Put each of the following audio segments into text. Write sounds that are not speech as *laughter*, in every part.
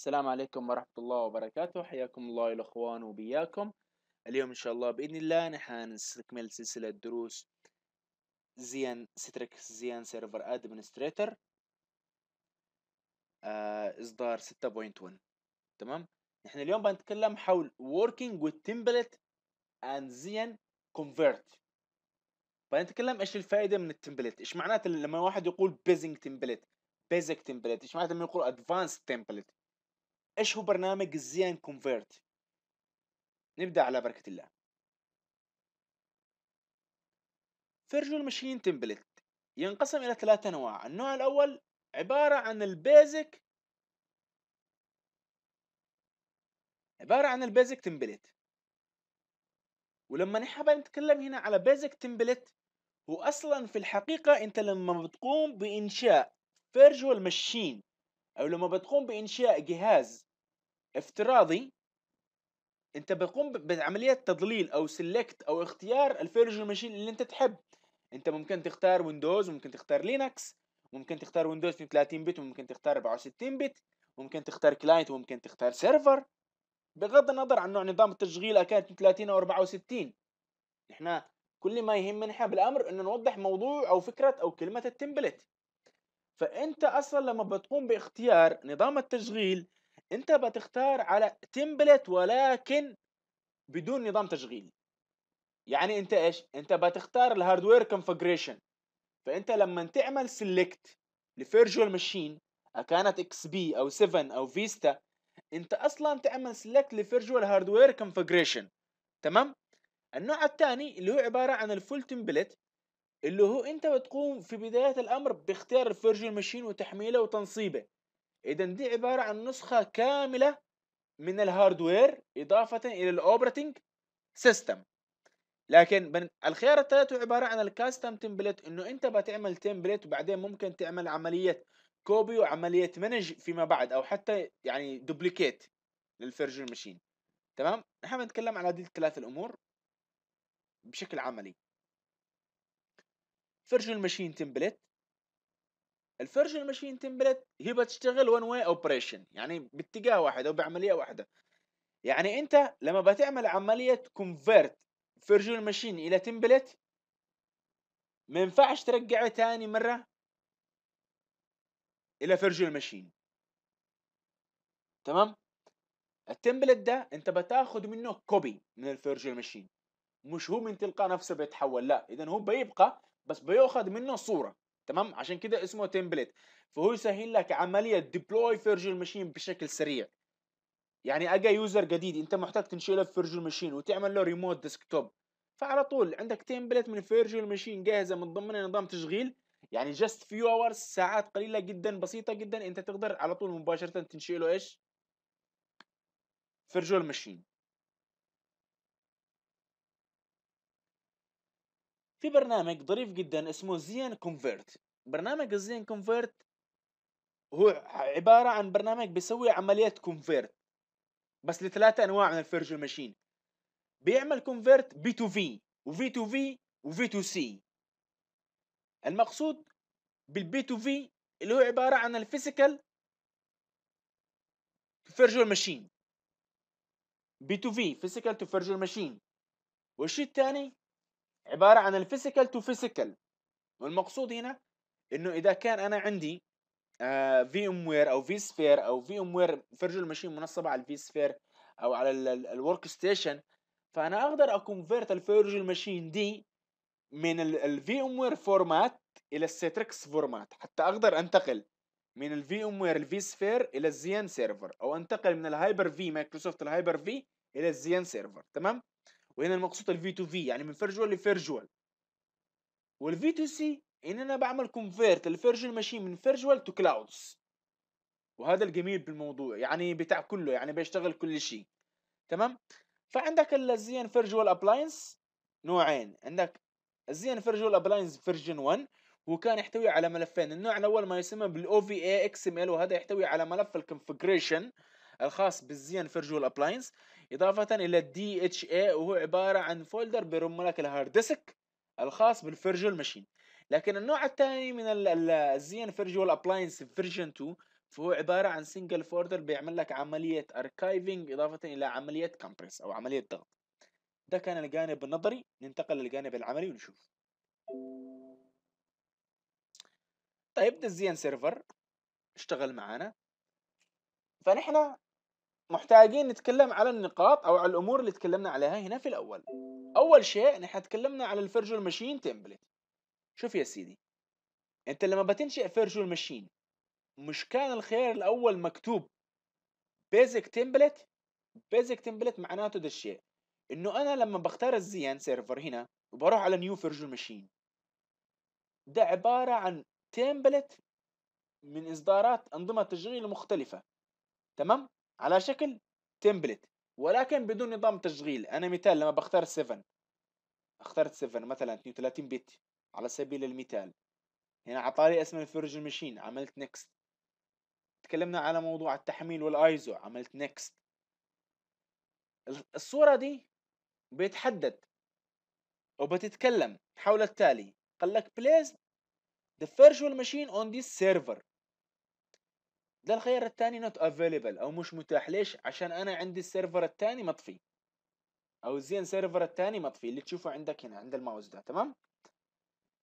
السلام عليكم ورحمة الله وبركاته حياكم الله الأخوان وبياكم اليوم إن شاء الله بإذن الله نحن نستكمل سلسلة دروس زيان ستريكس زيان سيرفر أدمنستريتر آه، إصدار 6.1 تمام نحن اليوم بنتكلم حول working with template and زيان convert بنتكلم ايش الفائده من التمبلت ايش معناته لما واحد يقول بيزنج تمبلت بيزك تمبلت ايش معناته لما يقول ادفانس تمبلت ايش هو برنامج الزين كونفيرت نبدا على بركه الله فيرجوال ماشين تمبلت ينقسم الى ثلاثة انواع النوع الاول عباره عن البيزك عباره عن البيزك تمبلت ولما نحب نتكلم هنا على بيزك تمبلت هو اصلا في الحقيقه انت لما بتقوم بانشاء فيرجوال ماشين او لما بتقوم بانشاء جهاز افتراضي انت بتقوم بعمليه تضليل او سيلكت او اختيار الفيرجن ماشين اللي انت تحب انت ممكن تختار ويندوز ممكن تختار لينكس ممكن تختار ويندوز 32 بت وممكن تختار 64 بت ممكن تختار كلاينت وممكن تختار سيرفر بغض النظر عن نوع نظام التشغيل كانت 30 او 64 احنا كل ما يهمنا احنا بالامر انه نوضح موضوع او فكره او كلمه التمبلت فانت اصلا لما بتقوم باختيار نظام التشغيل انت بتختار على تمبلت ولكن بدون نظام تشغيل يعني انت ايش انت بتختار الهاردوير كونفيجريشن فانت لما تعمل سيلكت لفيرجوال ماشين كانت اكس بي او 7 او فيستا انت اصلا تعمل سيلكت لفيرجوال هاردوير كونفيجريشن تمام النوع الثاني اللي هو عباره عن الفول تمبلت اللي هو انت بتقوم في بدايه الامر باختيار الفيرجوال ماشين وتحميله وتنصيبه اذا دي عباره عن نسخه كامله من الهاردوير اضافه الى الاوبريتنج سيستم لكن الخيار الثالث عباره عن الكاستم تمبلت انه انت بتعمل تمبلت وبعدين ممكن تعمل عمليه كوبي وعمليه مانج فيما بعد او حتى يعني دوبليكيت للفيرجن ماشين تمام نحن بنتكلم على هذه الثلاث الامور بشكل عملي فيرجن ماشين تمبلت الفيرجن ماشين تمبلت هي بتشتغل وان واي اوبريشن يعني باتجاه واحد او بعمليه واحده يعني انت لما بتعمل عمليه كونفرت فيرجن ماشين الى تمبلت ما ينفعش ترجعه تاني مره الى فيرجن ماشين تمام التمبلت ده انت بتاخد منه كوبي من الفيرجن ماشين مش هو من تلقاء نفسه بيتحول لا اذا هو بيبقى بس بياخد منه صوره تمام عشان كده اسمه تمبلت فهو يسهل لك عمليه ديبلوي فيرجوال ماشين بشكل سريع يعني اجا يوزر جديد انت محتاج تنشئ في فيرجوال ماشين وتعمل له ريموت ديسكتوب فعلى طول عندك تمبلت من فيرجوال ماشين جاهزه من ضمنها نظام تشغيل يعني جاست فيو اورز ساعات قليله جدا بسيطه جدا انت تقدر على طول مباشره تنشئ له ايش فيرجوال ماشين في برنامج ظريف جدا اسمه زين كونفرت برنامج الزين كونفرت هو عبارة عن برنامج بيسوي عملية كونفرت بس لثلاثة أنواع من الفيرجوال ماشين بيعمل كونفرت بي تو في وفي تو في وفي تو سي المقصود بالبي تو في اللي هو عبارة عن الفيزيكال فيرجوال ماشين بي تو في فيزيكال تو فيرجوال ماشين والشيء الثاني عباره عن الفيزيكال تو فيزيكال والمقصود هنا انه اذا كان انا عندي في ام وير او في سفير او في ام وير فيرجوال ماشين منصبه على الفي سفير او على الورك ستيشن فانا اقدر اكونفيرت الفيرجوال ماشين دي من الفي ام وير فورمات الى السيتريكس فورمات حتى اقدر انتقل من الفي ام وير الفي سفير الى الزيان سيرفر او انتقل من الهايبر في مايكروسوفت الهايبر في الى الزيان سيرفر تمام وهنا المقصود الفي تو في يعني من فيرجوال لفيرجوال والفي تو سي ان انا بعمل كونفيرت الفيرجوال ماشين من فيرجوال تو كلاودز وهذا الجميل بالموضوع يعني بتاع كله يعني بيشتغل كل شيء تمام فعندك الزين فيرجوال ابلاينس نوعين عندك الزين فيرجوال ابلاينس فيرجن 1 وكان يحتوي على ملفين النوع الاول ما يسمى بالاو في اي اكس ام ال وهذا يحتوي على ملف الكونفيجريشن الخاص بالزين فيرجوال ابلاينس اضافه الى الدي اتش اي وهو عباره عن فولدر بيرم لك الهارد ديسك الخاص بالفيرجوال ماشين لكن النوع الثاني من الزين فيرجوال ابلاينس فيرجن 2 فهو عبارة عن سنجل فولدر بيعمل لك عملية اركايفنج إضافة إلى عملية كمبرس أو عملية ضغط ده كان الجانب النظري ننتقل للجانب العملي ونشوف طيب ده الزين سيرفر اشتغل معانا فنحن محتاجين نتكلم على النقاط او على الامور اللي تكلمنا عليها هنا في الاول اول شيء نحن تكلمنا على الفيرجوال ماشين تمبلت شوف يا سيدي انت لما بتنشئ فيرجوال ماشين مش كان الخيار الاول مكتوب بيزك تمبلت بيزك تمبلت معناته ده الشيء انه انا لما بختار الزيان سيرفر هنا وبروح على نيو فيرجوال ماشين ده عباره عن تمبلت من اصدارات انظمه تشغيل مختلفه تمام على شكل تمبلت ولكن بدون نظام تشغيل انا مثال لما بختار 7 اخترت 7 مثلا 32 بت على سبيل المثال هنا عطاني اسم الفيرجن ماشين عملت نيكست تكلمنا على موضوع التحميل والايزو عملت نيكست الصورة دي بيتحدد وبتتكلم حول التالي قال لك بليز the virtual machine on this server ده الخيار الثاني not available او مش متاح ليش عشان انا عندي السيرفر الثاني مطفي او زين سيرفر الثاني مطفي اللي تشوفه عندك هنا عند الماوس ده تمام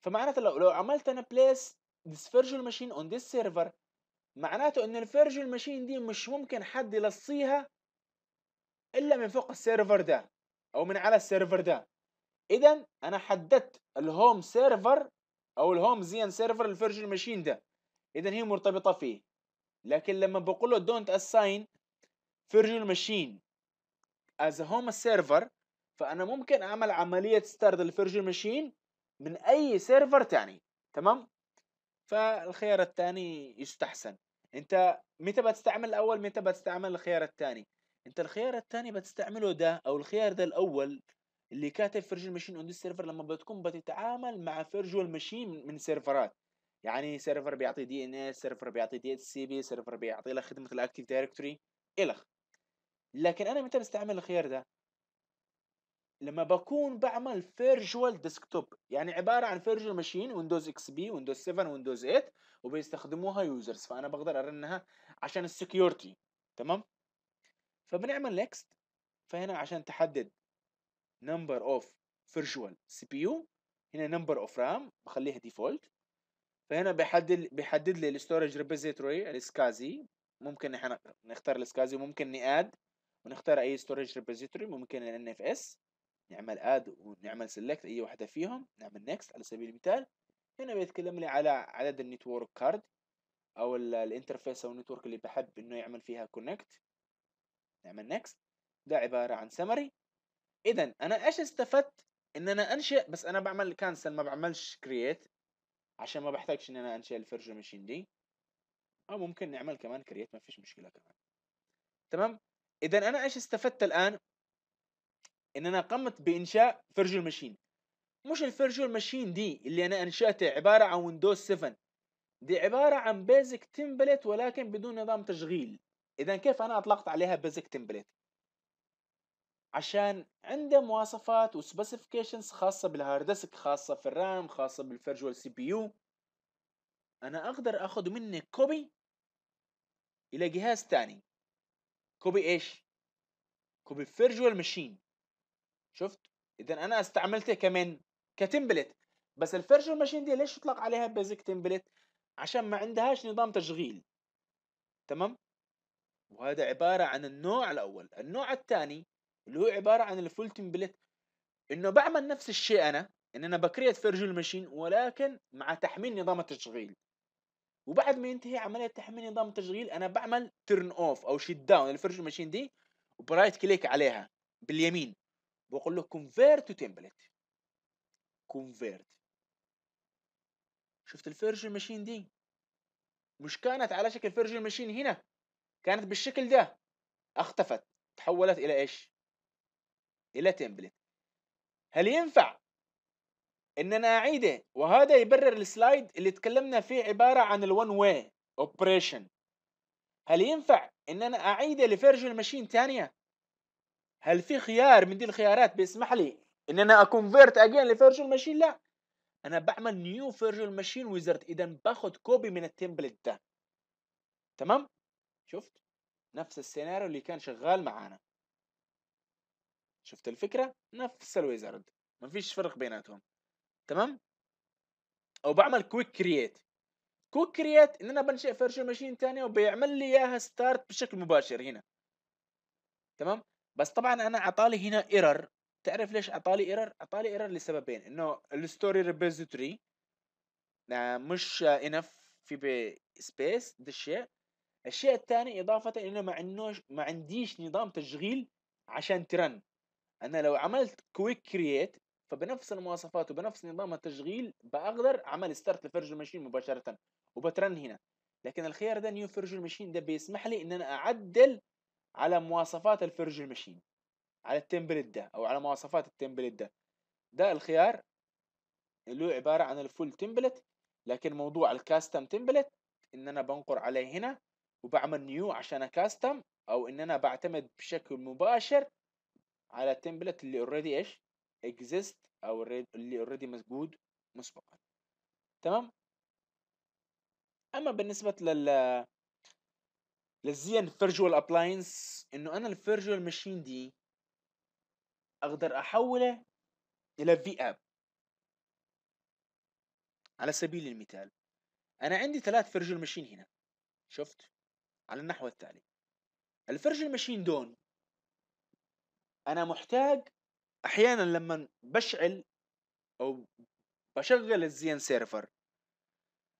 فمعناته لو لو عملت انا بليس this virtual machine on this server معناته ان الفيرجوال ماشين دي مش ممكن حد يلصيها الا من فوق السيرفر ده او من على السيرفر ده اذا انا حددت الهوم سيرفر او الهوم زين سيرفر الفيرجوال ماشين ده اذا هي مرتبطه فيه لكن لما بقول له don't assign virtual machine as a home server فانا ممكن اعمل عمليه the virtual ماشين من اي سيرفر تاني تمام فالخيار الثاني يستحسن انت متى بتستعمل الاول متى بتستعمل الخيار الثاني انت الخيار الثاني بتستعمله ده او الخيار ده الاول اللي كاتب فيرجن ماشين اون سيرفر لما بتكون بتتعامل مع فيرجوال ماشين من سيرفرات يعني سيرفر بيعطي دي ان اس سيرفر بيعطي دي اتش سي بي سيرفر بيعطي لك خدمه الاكتيف دايركتوري الخ لكن انا متى بستعمل الخيار ده لما بكون بعمل فيرجوال ديسكتوب يعني عباره عن فيرجوال ماشين ويندوز اكس بي ويندوز 7 ويندوز 8 وبيستخدموها يوزرز فانا بقدر ارنها عشان السكيورتي تمام فبنعمل نيكست فهنا عشان تحدد نمبر اوف فيرجوال سي بي يو هنا نمبر اوف رام بخليها ديفولت فهنا بيحدد بيحدد لي الستورج ريبوزيتوري الاسكازي ممكن احنا نختار الاسكازي وممكن ناد ونختار اي ستورج ريبوزيتوري ممكن ال اف اس نعمل اد ونعمل سيلكت اي واحده فيهم نعمل نيكست على سبيل المثال هنا بيتكلم لي على عدد النتورك كارد او الانترفيس او النتورك اللي بحب انه يعمل فيها كونكت نعمل نيكست ده عباره عن سمري اذا انا ايش استفدت ان انا انشئ بس انا بعمل كانسل ما بعملش كرييت عشان ما بحتاجش ان انا انشئ الفيرجن ماشين دي او ممكن نعمل كمان كرييت ما فيش مشكله كمان تمام اذا انا ايش استفدت الان ان انا قمت بانشاء فيرجوال ماشين مش الفيرجوال ماشين دي اللي انا انشاتها عباره عن ويندوز 7 دي عباره عن بيزك تمبلت ولكن بدون نظام تشغيل اذا كيف انا اطلقت عليها بيزك تمبلت عشان عنده مواصفات وسبيسيفيكيشنز خاصة بالهارد ديسك خاصة في الرام خاصة بالفيرجوال سي بي يو أنا أقدر أخذ منه كوبي إلى جهاز تاني كوبي إيش؟ كوبي فيرجوال ماشين شفت؟ إذا أنا استعملته كمان كتمبلت بس الفيرجوال ماشين دي ليش يطلق عليها بيزك تمبلت؟ عشان ما عندهاش نظام تشغيل تمام؟ وهذا عبارة عن النوع الأول النوع الثاني اللي هو عباره عن الفول تمبلت انه بعمل نفس الشيء انا ان انا بكريت فيرجوال ماشين ولكن مع تحميل نظام التشغيل وبعد ما ينتهي عمليه تحميل نظام التشغيل انا بعمل تيرن اوف او شيت داون الفيرجوال ماشين دي وبرايت كليك عليها باليمين بقول له كونفيرت تو تمبلت كونفيرت شفت الفيرجن ماشين دي مش كانت على شكل فيرجن ماشين هنا كانت بالشكل ده اختفت تحولت الى ايش الى تمبلت هل ينفع ان انا اعيده وهذا يبرر السلايد اللي تكلمنا فيه عباره عن الون واي اوبريشن هل ينفع ان انا اعيده لفيرجن ماشين ثانيه هل في خيار من دي الخيارات بيسمح لي ان انا اكونفيرت اجين لفيرجن ماشين لا انا بعمل نيو فيرجن ماشين ويزرد اذا باخد كوبي من التمبلت ده تمام شفت نفس السيناريو اللي كان شغال معانا شفت الفكره نفس الويزرد مفيش فرق بيناتهم تمام او بعمل كويك كرييت كويك كرييت ان انا بنشئ فيرجن ماشين ثانيه وبيعمل لي اياها ستارت بشكل مباشر هنا تمام بس طبعا انا اعطالي هنا ايرور تعرف ليش اعطالي ايرور اعطالي ايرور لسببين انه الستوري ريبوزيتوري آه، مش انف في سبيس ده الشيء الشيء الثاني اضافه انه ما عندوش ما عنديش نظام تشغيل عشان ترن انا لو عملت كويك كرييت فبنفس المواصفات وبنفس نظام التشغيل بقدر اعمل ستارت لفرج ماشين مباشره وبترن هنا لكن الخيار ده نيو فرج ماشين ده بيسمح لي ان انا اعدل على مواصفات الفرج ماشين على التمبلت ده او على مواصفات التمبلت ده ده الخيار اللي هو عباره عن الفول تمبلت لكن موضوع الكاستم تمبلت ان انا بنقر عليه هنا وبعمل نيو عشان اكاستم او ان انا بعتمد بشكل مباشر على التمبلت اللي اوريدي ايش اكزيست او اللي اوريدي موجود مسبقا تمام اما بالنسبه لل للزين فيرجوال ابلاينس انه انا الفيرجوال ماشين دي اقدر احوله الى في اب على سبيل المثال انا عندي ثلاث فيرجوال ماشين هنا شفت على النحو التالي الفيرجوال ماشين دون انا محتاج احيانا لما بشعل او بشغل الزين سيرفر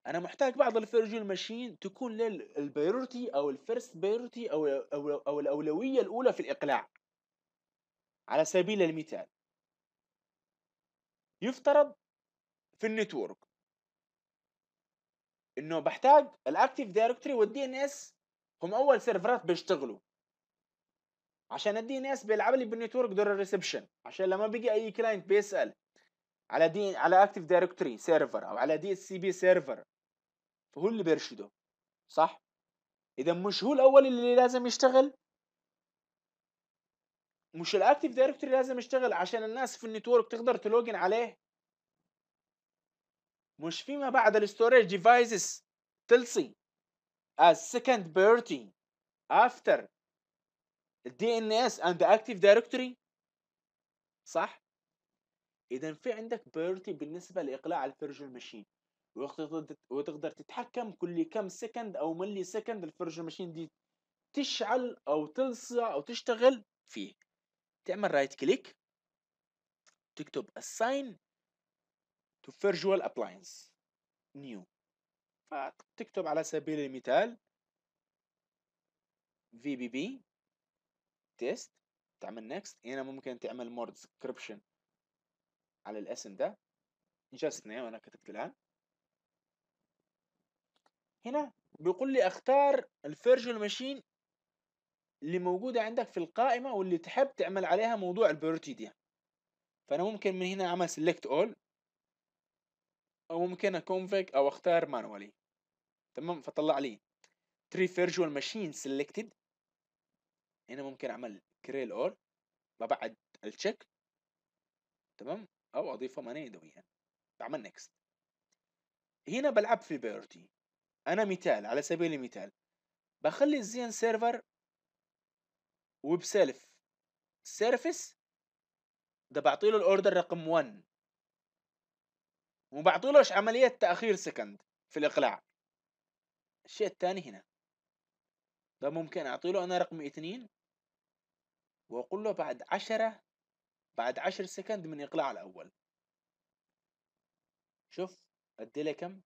انا محتاج بعض الفيرجوال ماشين تكون للبيورتي او الفيرست بيورتي او او او الاولويه الاولى في الاقلاع على سبيل المثال يفترض في النتورك انه بحتاج الاكتيف دايركتوري والدي ان اس هم اول سيرفرات بيشتغلوا عشان الدي ان اس بيلعب لي بالنتورك دور الريسبشن عشان لما بيجي اي كلاينت بيسال على دي على اكتف دايركتوري سيرفر او على دي اس سي بي سيرفر فهو اللي بيرشده صح اذا مش هو الاول اللي لازم يشتغل مش الاكتف دايركتوري لازم يشتغل عشان الناس في النتورك تقدر تلوجن عليه مش فيما بعد الستوريج ديفايسز تلصي as second party after الدي ان اس اند اكتيف دايركتوري صح اذا في عندك بيرتي بالنسبه لاقلاع الفيرجن ماشين وتقدر تتحكم كل كم سكند او ملي سكند الفيرجن ماشين دي تشعل او تلصع او تشتغل فيه تعمل رايت كليك تكتب assign to virtual appliance new فتكتب على سبيل المثال VBB تيست تعمل نيكست هنا ممكن تعمل مور ديسكريبشن على الاسم ده جاست نيم انا كتبت الان هنا بيقول لي اختار الفيرجوال ماشين اللي موجودة عندك في القائمة واللي تحب تعمل عليها موضوع البيورتي دي فأنا ممكن من هنا أعمل select all أو ممكن أكونفيك أو أختار manually تمام فطلع لي 3 virtual machines selected هنا ممكن اعمل كريل اور ببعد التشيك تمام او اضيفه ماني يدويا يعني. بعمل نيكست هنا بلعب في بيرتي انا مثال على سبيل المثال بخلي الزين سيرفر ويب سيلف سيرفيس ده بعطي له الاوردر رقم 1 له عملية تأخير سكند في الإقلاع الشيء الثاني هنا ده ممكن اعطي له أنا رقم 2 واقول له بعد عشرة بعد عشر سكند من الاقلاع الاول شوف ادي كم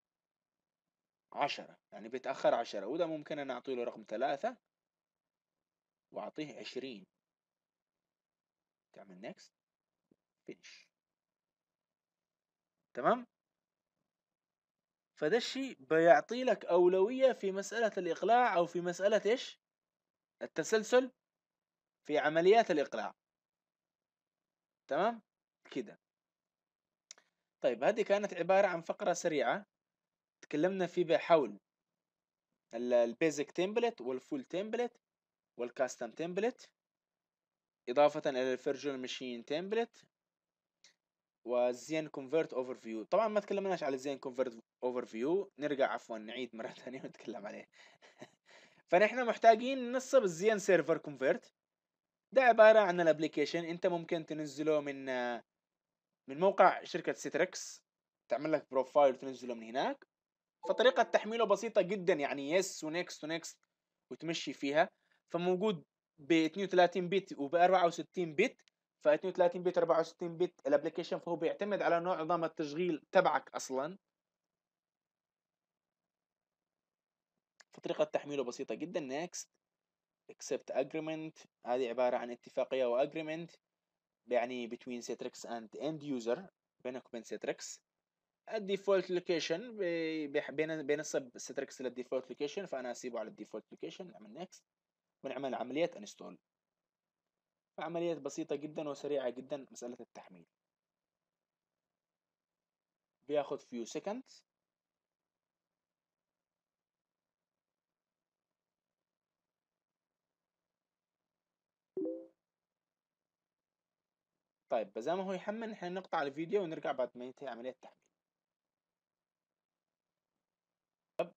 عشرة يعني بيتأخر عشرة وده ممكن أنا أعطيه له رقم ثلاثة وأعطيه عشرين تعمل نيكست فينش تمام فده الشيء بيعطي لك أولوية في مسألة الإقلاع أو في مسألة إيش التسلسل في عمليات الإقلاع تمام كده طيب هذه كانت عبارة عن فقرة سريعة تكلمنا فيها حول البيزك تمبلت والفول تمبلت والكاستم تمبلت إضافة إلى الفيرجوال ماشين Template والزين كونفرت اوفر فيو طبعا ما تكلمناش على الزين كونفرت اوفر فيو نرجع عفوا نعيد مره *laughs* ثانيه ونتكلم عليه *laughs* فنحن محتاجين ننصب الزين سيرفر كونفرت ده عبارة عن الابليكيشن انت ممكن تنزله من من موقع شركة سيتريكس تعمل لك بروفايل وتنزله من هناك فطريقة تحميله بسيطة جدا يعني يس ونكست ونكست وتمشي فيها فموجود ب 32 بت وب 64 بت ف 32 بت 64 بت الابلكيشن فهو بيعتمد على نوع نظام التشغيل تبعك اصلا فطريقة تحميله بسيطة جدا نكست accept agreement هذه عبارة عن اتفاقية أو agreement يعني between Citrix and end user بينك وبين Citrix الديفولت لوكيشن بين بينصب Citrix للديفولت لوكيشن فأنا أسيبه على الديفولت لوكيشن نعمل next ونعمل عملية انستول عمليات بسيطة جدا وسريعة جدا مسألة التحميل بياخد فيو سكند طيب بس ما هو يحمل احنا نقطع الفيديو ونرجع بعد ما ينتهي عملية التحميل طيب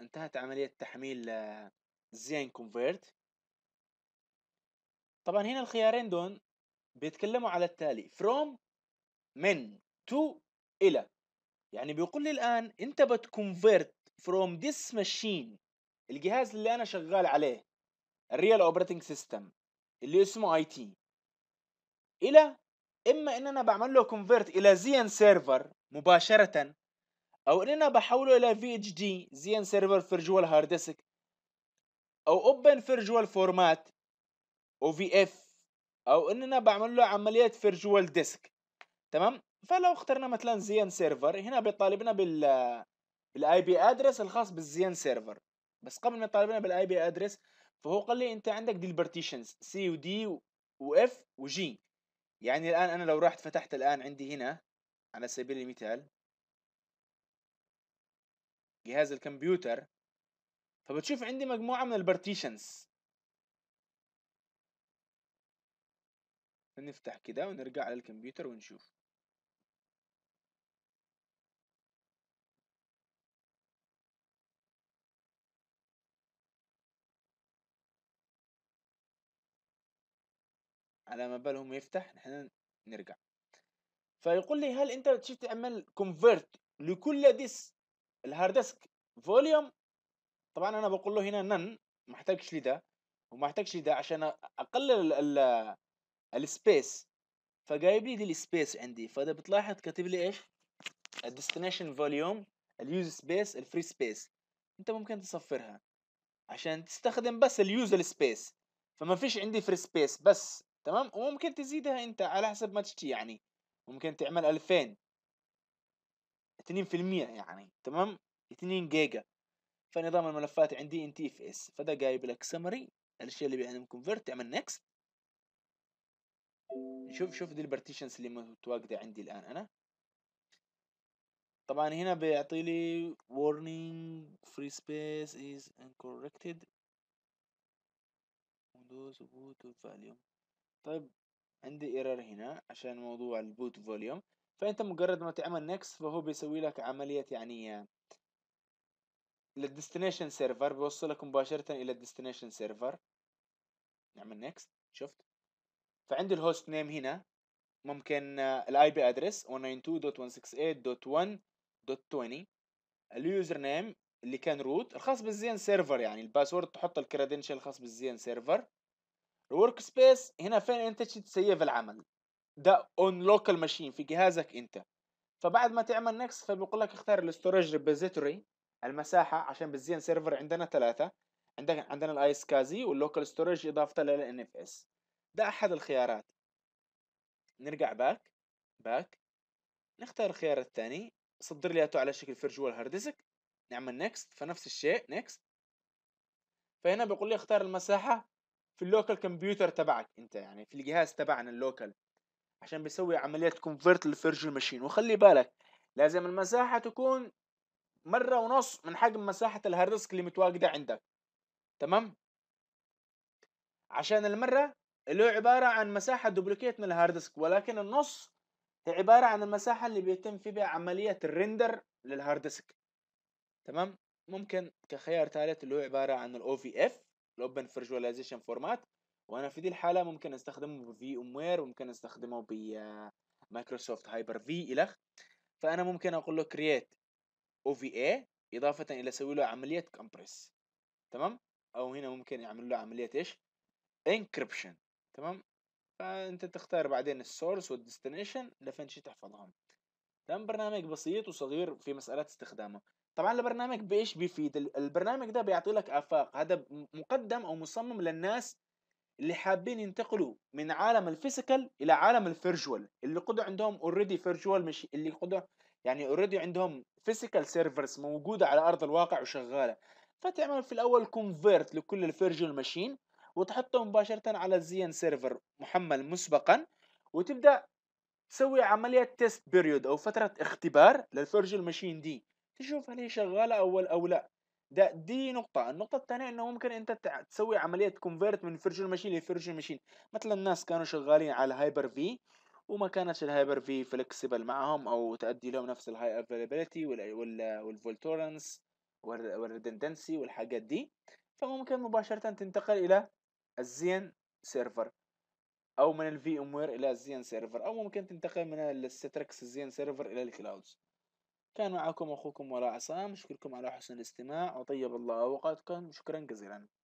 انتهت عملية تحميل آه، زين كونفيرت طبعا هنا الخيارين دون بيتكلموا على التالي from من to الى يعني بيقول لي الان انت بتكونفيرت from this machine الجهاز اللي انا شغال عليه الريال اوبريتنج سيستم اللي اسمه اي تي الى اما ان انا بعمل له كونفرت الى زين سيرفر مباشره او ان انا بحوله الى في اتش دي زين سيرفر فيرجوال هارد ديسك او اوبن فيرجوال فورمات او في اف او ان انا بعمل له عمليه فيرجوال ديسك تمام فلو اخترنا مثلا زين سيرفر هنا بيطالبنا بال بالاي بي ادرس الخاص بالزين سيرفر بس قبل ما يطالبنا بالاي بي ادرس فهو قال لي انت عندك دي البارتيشنز سي ودي واف وجي يعني الآن أنا لو رحت فتحت الآن عندي هنا على سبيل المثال جهاز الكمبيوتر فبتشوف عندي مجموعة من البارتيشنز نفتح كده ونرجع للكمبيوتر ونشوف على ما بالهم يفتح نحن نرجع فيقول لي هل انت شفت تعمل كونفرت لكل ديس الهارد ديسك فوليوم طبعا انا بقول له هنا نن ما احتاجش لده وما احتاجش لده عشان اقلل السبيس فجايب لي دي السبيس عندي فده بتلاحظ كاتب لي ايش الديستنيشن فوليوم اليوز سبيس الفري سبيس انت ممكن تصفرها عشان تستخدم بس اليوزر سبيس فما فيش عندي فري سبيس بس تمام وممكن تزيدها انت على حسب ما تشتي يعني ممكن تعمل 2000 2% يعني تمام 2 جيجا فنظام الملفات عندي ان تي اف اس فده جايب لك سمري الاشياء اللي بيعمل كونفرت تعمل نكست شوف شوف دي البارتيشنز اللي متواجده عندي الان انا طبعا هنا بيعطي لي warning free space is uncorrected Windows Ubuntu Valium طيب عندي ايرور هنا عشان موضوع البوت فوليوم فانت مجرد ما تعمل نكس فهو بيسوي لك عملية يعني آه، للديستنيشن سيرفر بيوصلك مباشرة الى الديستنيشن سيرفر نعمل نكست شفت فعندي الهوست نيم هنا ممكن الاي بي ادرس 192.168.1.20 اليوزر نيم اللي كان روت الخاص بالزين سيرفر يعني الباسورد تحط الكريدنشال الخاص بالزين سيرفر الورك سبيس هنا فين انت تسيف العمل ده اون لوكال ماشين في جهازك انت فبعد ما تعمل نكست فبيقول لك اختار الاستورج ريبوزيتوري المساحه عشان بالزين سيرفر عندنا ثلاثه عندك عندنا الاي كازي واللوكال ستورج اضافه للان اف اس ده احد الخيارات نرجع باك باك نختار الخيار الثاني صدر لي على شكل فيرجوال هارد ديسك نعمل نكست فنفس الشيء نكست فهنا بيقول لي اختار المساحه في اللوكال كمبيوتر تبعك انت يعني في الجهاز تبعنا اللوكال عشان بيسوي عملية كونفرت لفيرجن ماشين وخلي بالك لازم المساحة تكون مرة ونص من حجم مساحة الهارد ديسك اللي متواجدة عندك تمام عشان المرة اللي هو عبارة عن مساحة دوبليكيت من الهارد ديسك ولكن النص هي عبارة عن المساحة اللي بيتم فيها عملية الريندر للهارد ديسك تمام ممكن كخيار ثالث اللي هو عبارة عن الـ OVF الاوبن فيرجواليزيشن فورمات وانا في دي الحاله ممكن استخدمه بفي ام وير وممكن استخدمه بمايكروسوفت هايبر في الخ فانا ممكن اقول له كرييت او في اي اضافه الى اسوي له عمليه كومبريس تمام او هنا ممكن يعمل له عمليه ايش انكربشن تمام فانت تختار بعدين السورس والديستنيشن لفين شي تحفظهم تمام برنامج بسيط وصغير في مسألة استخدامه طبعا البرنامج بايش بيفيد البرنامج ده بيعطي لك افاق هذا مقدم او مصمم للناس اللي حابين ينتقلوا من عالم الفيزيكال الى عالم الفيرجوال اللي قدوا عندهم اوريدي فيرجوال مش اللي قدوا يعني اوريدي عندهم فيزيكال سيرفرز موجوده على ارض الواقع وشغاله فتعمل في الاول كونفيرت لكل الفيرجوال ماشين وتحطه مباشره على الزين سيرفر محمل مسبقا وتبدا تسوي عمليه تيست بيريود او فتره اختبار للفيرجوال ماشين دي تشوف هل هي شغاله او او لا ده دي نقطة، النقطة الثانية انه ممكن انت تسوي عملية كونفيرت من فيرجن ماشين لفيرجن ماشين، مثلا الناس كانوا شغالين على هايبر في وما كانتش الهايبر في فلكسبل معهم او تأدي لهم نفس الهاي افيلابيلتي والفولتورنس والريدندنسي والحاجات دي فممكن مباشرة تنتقل الى الزين سيرفر او من الفي ام وير الى الزين سيرفر او ممكن تنتقل من الستركس الزين سيرفر الى الكلاودز كان معكم أخوكم وراء عصام أشكركم على حسن الاستماع وطيب الله أوقاتكم شكرا جزيلا